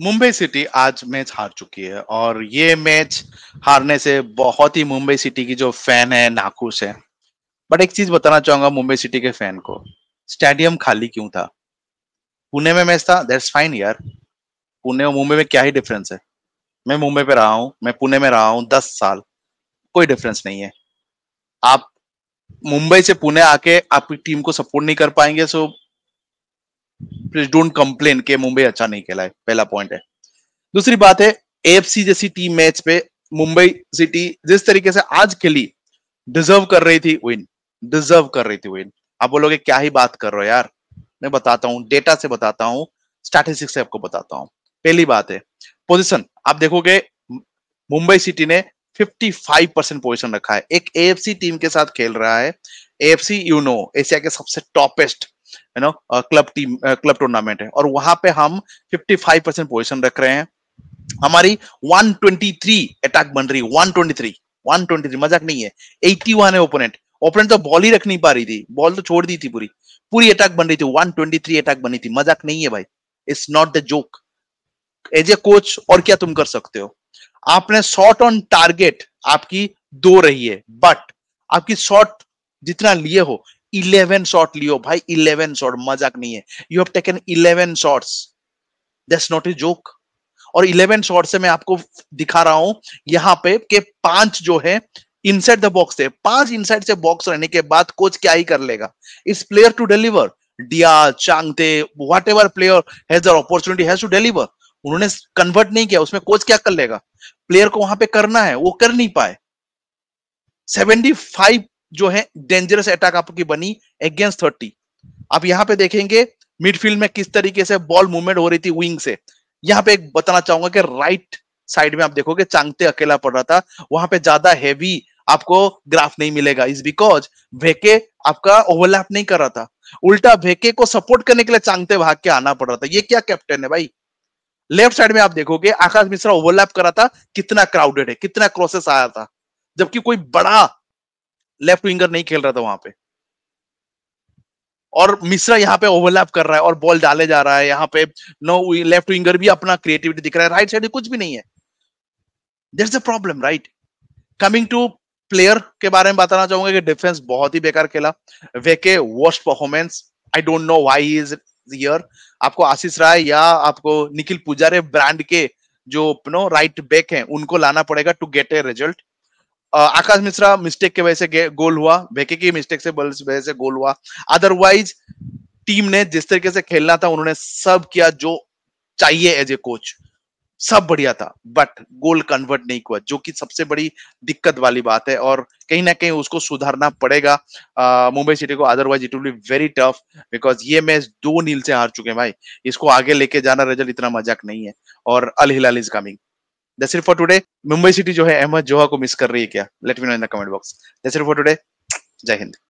Mumbai city आज match हार चुकी है और ये मैच हारने से बहुत ही मुंबई सिटी की जो फैन है नाखुश है बट एक चीज बताना चाहूंगा मुंबई सिटी के फैन को स्टेडियम खाली क्यों था पुणे में मैच था दैट्स फाइन यार पुणे और मुंबई में क्या ही डिफरेंस है मैं मुंबई पे रहा हूँ मैं पुणे में रहा हूँ दस साल कोई डिफरेंस नहीं है आप मुंबई से पुणे आके आपकी टीम को सपोर्ट नहीं कर पाएंगे सो प्लीज डोंट कंप्लेन के मुंबई अच्छा नहीं खेला है पहला पॉइंट है दूसरी बात है एएफसी जैसी टीम मैच पे मुंबई सिटी जिस तरीके से आज खेली डिजर्व कर रही थी विन डिजर्व कर रही थी विन आप बोलोगे क्या ही बात कर रहे हो यार मैं बताता हूँ डेटा से बताता हूँ स्टैटिस्टिक्स से आपको बताता हूँ पहली बात है पोजिशन आप देखोगे मुंबई सिटी ने 55 परसेंट पोजिशन रखा है एक एएफसी टीम के साथ खेल रहा है एएफसी यू नो एशिया के सबसे toppest you know club team club tournament है और वहां पे हम 55 परसेंट पोजिशन रख रहे हैं हमारी 123 अटैक बन रही 123 123 मजाक नहीं है 81 है ओपोनेंट ओपोनेंट तो बॉल ही रख नहीं पा रही थी बॉल तो छोड़ दी थी पूरी पूरी अटैक बन रही थी 123 अटैक बनी थी मजाक नहीं है भाई it's not the joke as a coach और क्या तुम कर सकते हो आपने शॉट ऑन टारगेट आपकी दो रही है बट आपकी शॉट जितना लिए हो इलेवन शॉट लियो भाई इलेवन शॉट मजाक नहीं है you have taken eleven shots that's not a joke और इलेवन शॉट से मैं आपको दिखा रहा हूं यहां पे के पांच जो है इनसाइड द बॉक्स थे पांच इनसाइड से बॉक्स रहने के बाद कोच क्या ही कर लेगा इस प्लेयर टू डिलीवर डिया चांगते whatever player has opportunity has to deliver उन्होंने कन्वर्ट नहीं किया उसमें कोच क्या कर लेगा प्लेयर को वहां पे करना है वो कर नहीं पाए 75 जो है डेंजरस अटैक आपकी बनी अगेंस्ट थर्टी आप यहाँ पे देखेंगे मिडफील्ड में किस तरीके से बॉल मूवमेंट हो रही थी विंग से यहाँ पे एक बताना चाहूंगा कि राइट साइड में आप देखोगे चांगते अकेला पड़ रहा था वहां पे ज्यादा हैवी आपको ग्राफ नहीं मिलेगा इज बिकॉज भेके आपका ओवरलैप नहीं कर रहा था उल्टा भेके को सपोर्ट करने के लिए चांगते भाग के आना पड़ रहा था ये क्या कैप्टन है भाई लेफ्ट साइड में आप देखोगे आकाश मिश्रा ओवरलैप कर रहा था कितना क्राउडेड है कितना क्रोसेस आया था जबकि कोई बड़ा लेफ्ट विंगर नहीं खेल रहा था वहां पे और मिश्रा यहाँ पे ओवरलैप कर रहा है और बॉल डाले जा रहा है यहाँ पे नो लेफ्ट विंगर भी अपना क्रिएटिविटी दिख रहा है राइट साइड में कुछ भी नहीं है that's a problem right coming to player के बारे में बताना चाहूंगा कि डिफेंस बहुत ही बेकार खेला वेके worst performance I don't know why is year आपको आशीष राय या आपको निखिल पुजारे ब्रांड के जो नो राइट बैक हैं उनको लाना पड़ेगा to get a result Akash Mishra mistake के वजह से गोल हुआ वेके की मिस्टेक से वजह से गोल हुआ अदरवाइज टीम ने जिस तरीके से खेलना था उन्होंने सब किया जो चाहिए एज ए कोच सब बढ़िया था बट गोल कन्वर्ट नहीं हुआ जो कि सबसे बड़ी दिक्कत वाली बात है और कहीं ना कहीं उसको सुधारना पड़ेगा मुंबई सिटी को otherwise it will be very tough because ये मैच दो नील से हार चुके हैं भाई इसको आगे लेके जाना रिजल्ट इतना मजाक नहीं है और Al Hilal is coming that's it for today Mumbai City जो है अहमद जोहा को मिस कर रही है क्या let me know in the comment box that's it for today जय हिंद